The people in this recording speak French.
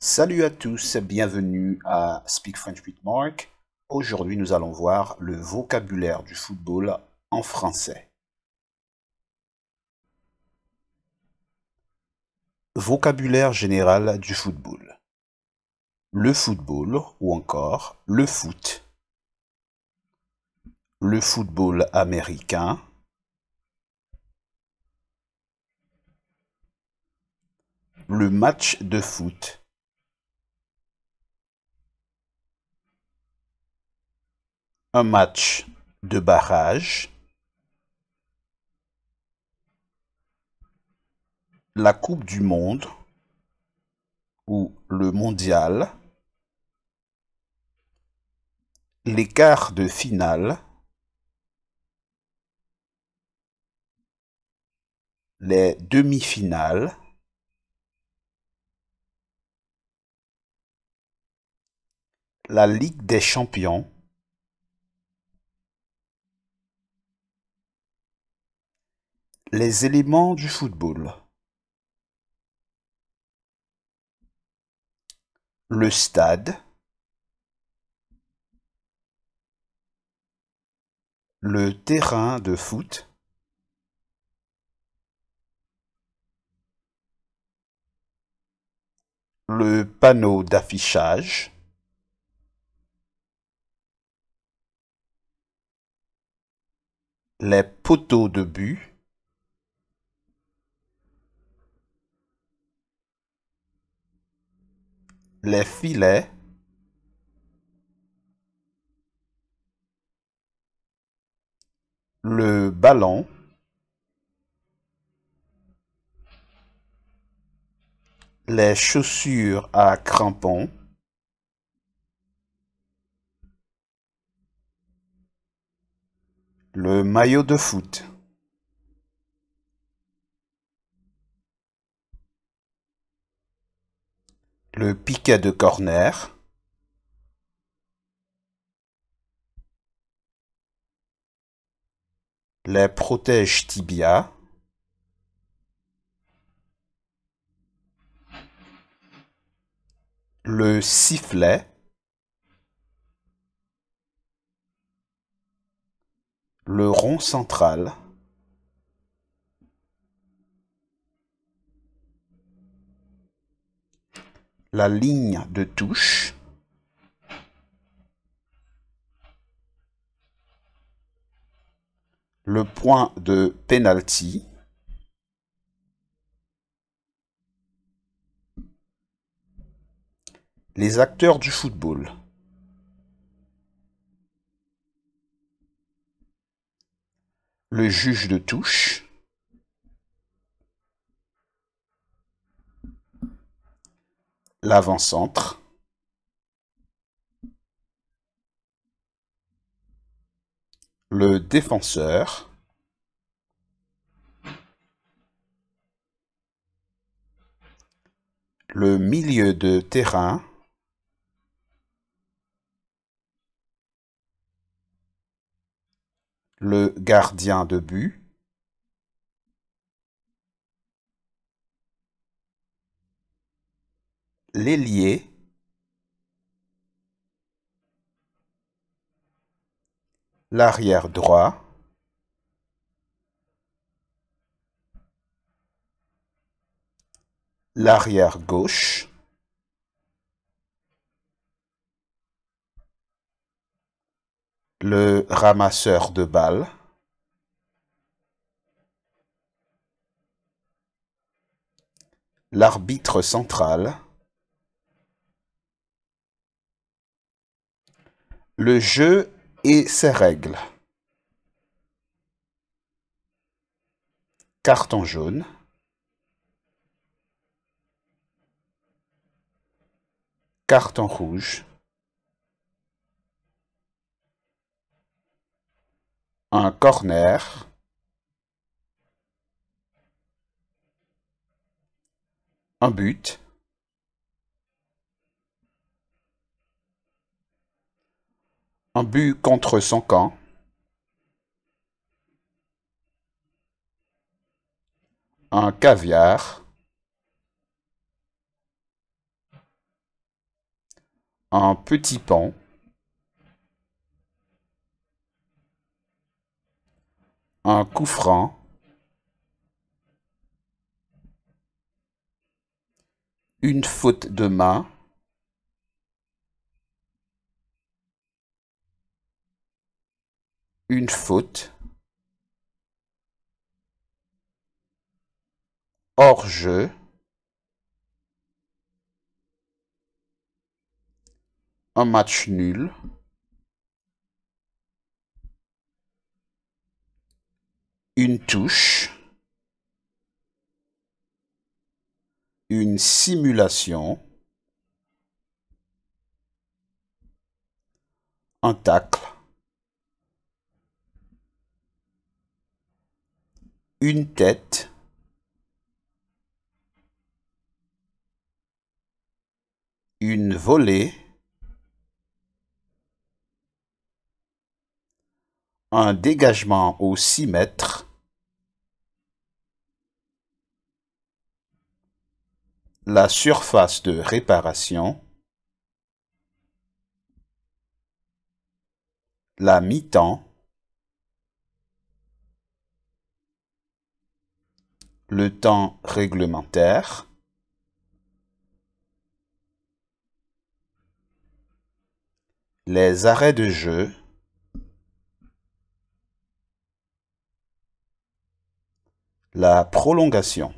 Salut à tous, bienvenue à Speak French with Mark. Aujourd'hui, nous allons voir le vocabulaire du football en français. Vocabulaire général du football. Le football ou encore le foot. Le football américain. Le match de foot match de barrage. La Coupe du Monde ou le Mondial. Les quarts de finale. Les demi-finales. La Ligue des Champions. Les éléments du football. Le stade. Le terrain de foot. Le panneau d'affichage. Les poteaux de but. les filets le ballon les chaussures à crampons le maillot de foot le piquet de corner, les protèges tibia, le sifflet, le rond central, la ligne de touche. le point de penalty les acteurs du football le juge de touche l'avant-centre. Le défenseur. Le milieu de terrain. Le gardien de but. l'ailier, l'arrière droit, l'arrière gauche, le ramasseur de balles, l'arbitre central, le jeu et ses règles. Carton jaune. Carton rouge. Un corner. Un but. Un but contre son camp. Un caviar. Un petit pont. Un coup franc. Une faute de main. une faute hors jeu un match nul une touche une simulation un tacle une tête. Une volée. Un dégagement au 6 mètres. La surface de réparation. La mi-temps. le temps réglementaire. les arrêts de jeu, la prolongation.